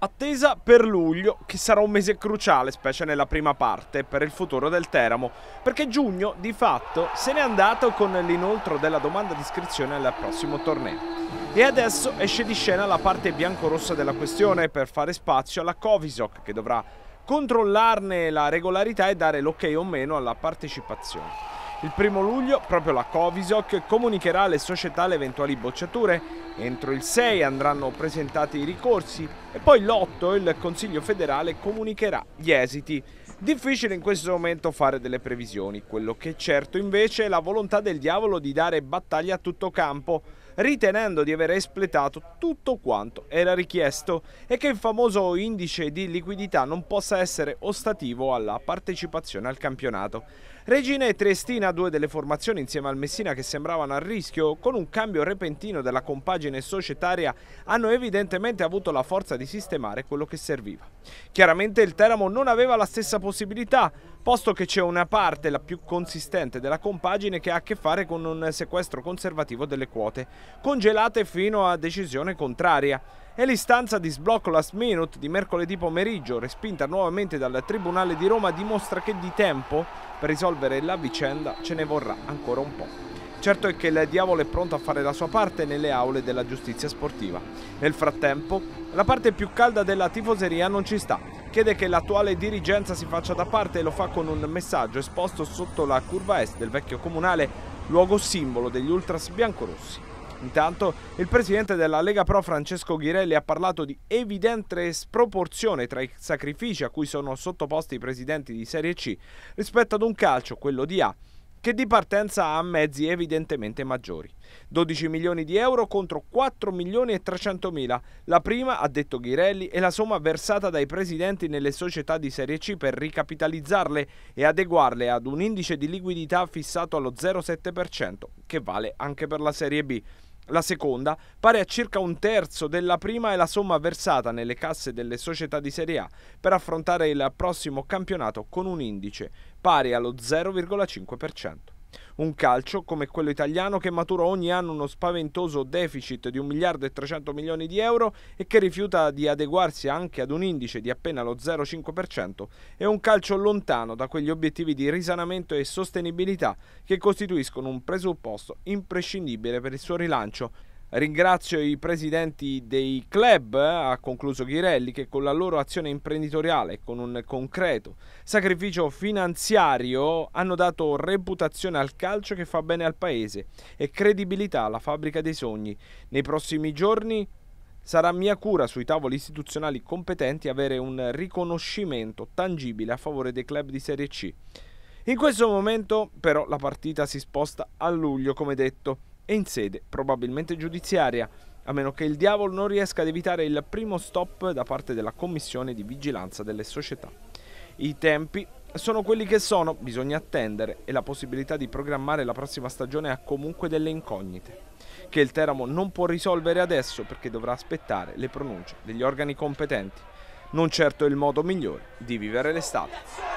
Attesa per luglio, che sarà un mese cruciale, specie nella prima parte, per il futuro del Teramo, perché giugno, di fatto, se n'è andato con l'inoltro della domanda di iscrizione al prossimo torneo. E adesso esce di scena la parte biancorossa della questione per fare spazio alla Covisoc, che dovrà controllarne la regolarità e dare l'ok o meno alla partecipazione. Il primo luglio proprio la Covisoc comunicherà alle società le eventuali bocciature, entro il 6 andranno presentati i ricorsi e poi l'8 il Consiglio federale comunicherà gli esiti. Difficile in questo momento fare delle previsioni, quello che è certo invece è la volontà del diavolo di dare battaglia a tutto campo ritenendo di aver espletato tutto quanto era richiesto e che il famoso indice di liquidità non possa essere ostativo alla partecipazione al campionato. Regina e Triestina, due delle formazioni insieme al Messina che sembravano a rischio, con un cambio repentino della compagine societaria hanno evidentemente avuto la forza di sistemare quello che serviva. Chiaramente il Teramo non aveva la stessa possibilità, posto che c'è una parte, la più consistente della compagine, che ha a che fare con un sequestro conservativo delle quote, congelate fino a decisione contraria. E l'istanza di sblocco last minute di mercoledì pomeriggio, respinta nuovamente dal Tribunale di Roma, dimostra che di tempo per risolvere la vicenda ce ne vorrà ancora un po'. Certo è che il diavolo è pronto a fare la sua parte nelle aule della giustizia sportiva. Nel frattempo, la parte più calda della tifoseria non ci sta. Chiede che l'attuale dirigenza si faccia da parte e lo fa con un messaggio esposto sotto la curva est del vecchio comunale, luogo simbolo degli ultras biancorossi. Intanto, il presidente della Lega Pro Francesco Ghirelli ha parlato di evidente sproporzione tra i sacrifici a cui sono sottoposti i presidenti di Serie C rispetto ad un calcio, quello di A, che di partenza ha mezzi evidentemente maggiori. 12 milioni di euro contro 4 milioni e 300 mila. La prima, ha detto Ghirelli, è la somma versata dai presidenti nelle società di Serie C per ricapitalizzarle e adeguarle ad un indice di liquidità fissato allo 0,7%, che vale anche per la Serie B. La seconda, pari a circa un terzo della prima, è la somma versata nelle casse delle società di Serie A per affrontare il prossimo campionato con un indice pari allo 0,5%. Un calcio come quello italiano che matura ogni anno uno spaventoso deficit di 1 miliardo e 300 milioni di euro e che rifiuta di adeguarsi anche ad un indice di appena lo 0,5%, è un calcio lontano da quegli obiettivi di risanamento e sostenibilità che costituiscono un presupposto imprescindibile per il suo rilancio. Ringrazio i presidenti dei club, ha concluso Ghirelli, che con la loro azione imprenditoriale e con un concreto sacrificio finanziario hanno dato reputazione al calcio che fa bene al paese e credibilità alla fabbrica dei sogni. Nei prossimi giorni sarà mia cura sui tavoli istituzionali competenti avere un riconoscimento tangibile a favore dei club di Serie C. In questo momento però la partita si sposta a luglio, come detto e in sede probabilmente giudiziaria, a meno che il diavolo non riesca ad evitare il primo stop da parte della Commissione di Vigilanza delle Società. I tempi sono quelli che sono, bisogna attendere e la possibilità di programmare la prossima stagione ha comunque delle incognite, che il Teramo non può risolvere adesso perché dovrà aspettare le pronunce degli organi competenti. Non certo il modo migliore di vivere l'estate.